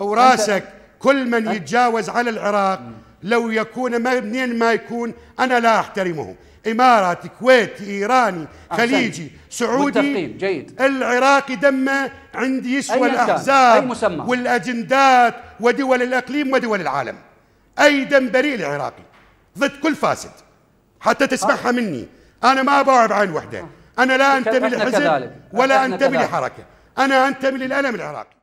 وراسك كل من يتجاوز على العراق لو يكون منين ما يكون انا لا احترمه اماراتي كويتي ايراني خليجي سعودي جيد العراقي دمه عندي يسوى الاحزاب والاجندات ودول الاقليم ودول العالم اي دم بريء العراقي ضد كل فاسد حتى تسمعها آه. مني انا ما بوعب بعين وحده آه. انا لا انتمي لحزب ولا انتمي لحركه انا انتمي للالم العراقي